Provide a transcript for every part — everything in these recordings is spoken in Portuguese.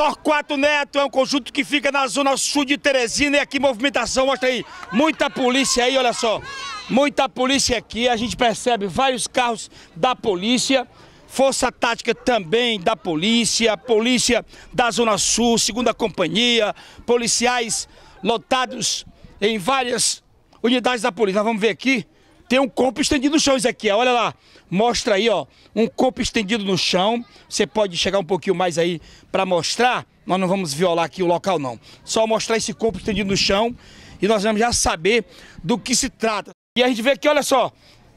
Torquato Neto é um conjunto que fica na zona sul de Teresina e aqui movimentação, mostra aí, muita polícia aí, olha só, muita polícia aqui, a gente percebe vários carros da polícia, força tática também da polícia, polícia da zona sul, segunda companhia, policiais lotados em várias unidades da polícia. Nós vamos ver aqui tem um corpo estendido no chão, Ezequiel. Olha lá. Mostra aí, ó. Um corpo estendido no chão. Você pode chegar um pouquinho mais aí para mostrar. Nós não vamos violar aqui o local, não. Só mostrar esse corpo estendido no chão e nós vamos já saber do que se trata. E a gente vê aqui, olha só,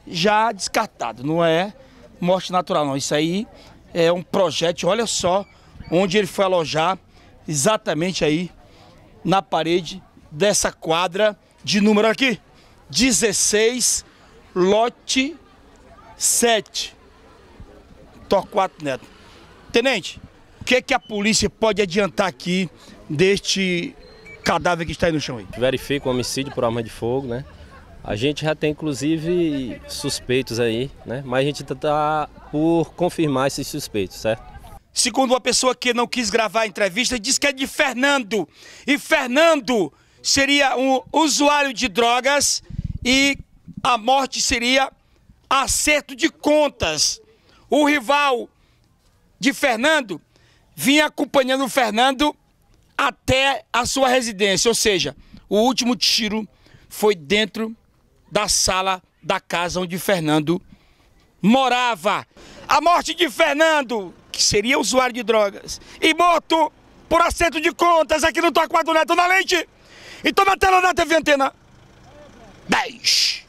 já descartado. Não é morte natural, não. Isso aí é um projétil, olha só, onde ele foi alojar exatamente aí na parede dessa quadra de número aqui, 16 lote 7. Torquato Neto. Tenente, o que, é que a polícia pode adiantar aqui deste cadáver que está aí no chão aí? Verifica o homicídio por arma de fogo, né? A gente já tem inclusive suspeitos aí, né? Mas a gente está por confirmar esses suspeitos, certo? Segundo uma pessoa que não quis gravar a entrevista, diz que é de Fernando. E Fernando seria um usuário de drogas e a morte seria acerto de contas. O rival de Fernando vinha acompanhando o Fernando até a sua residência, ou seja, o último tiro foi dentro da sala da casa onde Fernando morava. A morte de Fernando, que seria usuário de drogas, e morto por acerto de contas aqui no Torquato Neto na Leite. Então na tela da TV Antena 10.